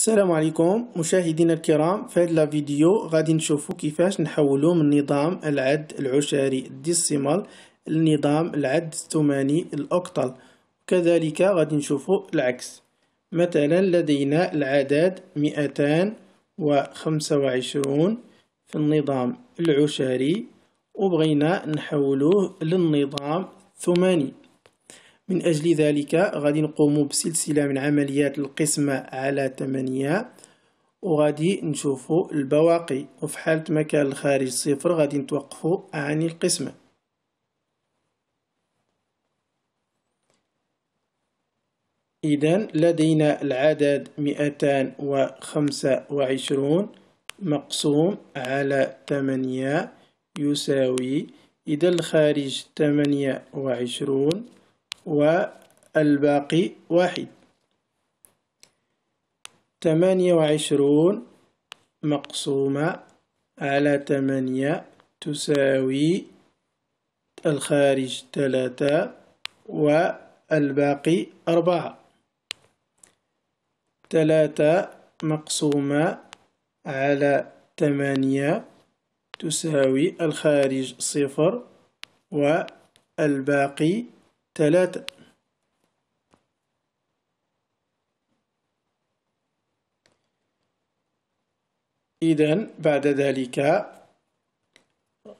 السلام عليكم مشاهدينا الكرام في هذا الفيديو غادي نشوفوا كيفاش نحولوا من نظام العد العشاري الديسيمال لنظام العد الثماني الاوكتال كذلك غادي نشوفوا العكس مثلا لدينا العدد 225 في النظام العشاري وبغينا نحولوه للنظام الثماني من أجل ذلك غادي نقوم بسلسلة من عمليات القسمة على 8 وغادي نشوفوا البواقي وفي حالة ما كان الخارج صفر غادي نتوقفوا عن القسمة إذا لدينا العدد 225 مقسوم على 8 يساوي إذا الخارج 28 والباقي واحد ثمانية وعشرون مقسومة على ثمانية تساوي الخارج ثلاثة والباقي أربعة ثلاثة مقسومة على ثمانية تساوي الخارج صفر والباقي ثلاثة إذا بعد ذلك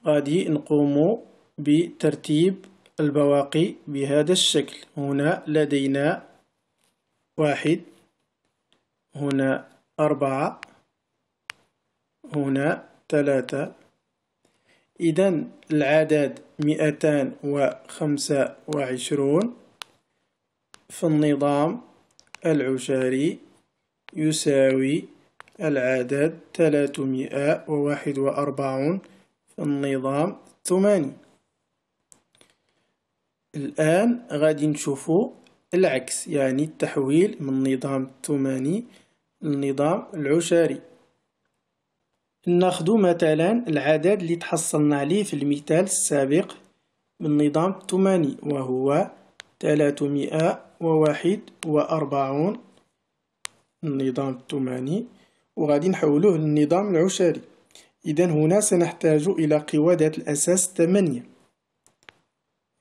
غادي نقوم بترتيب البواقي بهذا الشكل هنا لدينا واحد هنا أربعة هنا ثلاثة إذا العدد مئتان وخمسة وعشرون في النظام العشاري يساوي العدد ثلاثمائة وواحد وأربعون في النظام الثماني الآن غادي نشوفو العكس يعني التحويل من النظام الثماني للنظام العشاري ناخدو مثلا العدد اللي تحصلنا عليه في المثال السابق من نظام الثماني وهو 341 النظام الثماني وغادي نحولوه للنظام العشري إذا هنا سنحتاج إلى قوى ذات الأساس 8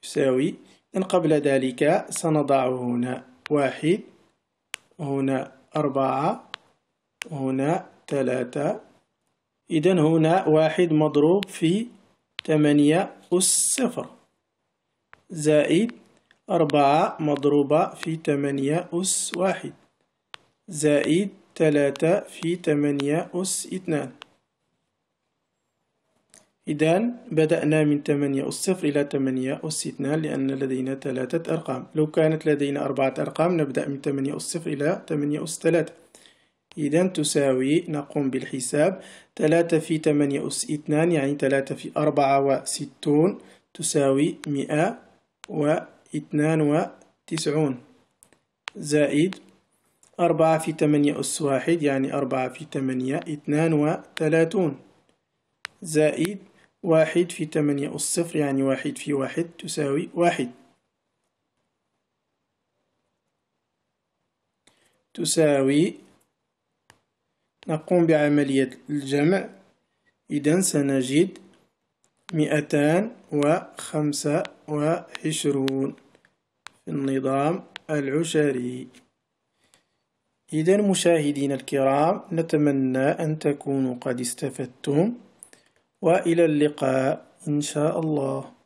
يساوي إن قبل ذلك سنضع هنا واحد هنا أربعة هنا ثلاثة إذا هنا واحد مضروب في ثمانية أس صفر زائد أربعة مضروبة في ثمانية أس واحد زائد ثلاثة في ثمانية أس اثنان إذا بدأنا من ثمانية أس صفر إلى ثمانية أس اثنان لأن لدينا ثلاثة أرقام لو كانت لدينا أربعة أرقام نبدأ من ثمانية أس صفر إلى ثمانية أس ثلاثة إذا تساوي نقوم بالحساب ثلاثة في ثمانية أس اثنان يعني ثلاثة في أربعة وستون تساوي مئة واثنان وتسعون زائد أربعة في ثمانية أس واحد يعني أربعة في ثمانية اثنان وثلاثون زائد واحد في ثمانية أس صفر يعني واحد في واحد تساوي واحد تساوي نقوم بعملية الجمع إذا سنجد مئتان وخمسة وعشرون في النظام العشري إذا مشاهدينا الكرام نتمنى أن تكونوا قد استفدتم وإلى اللقاء إن شاء الله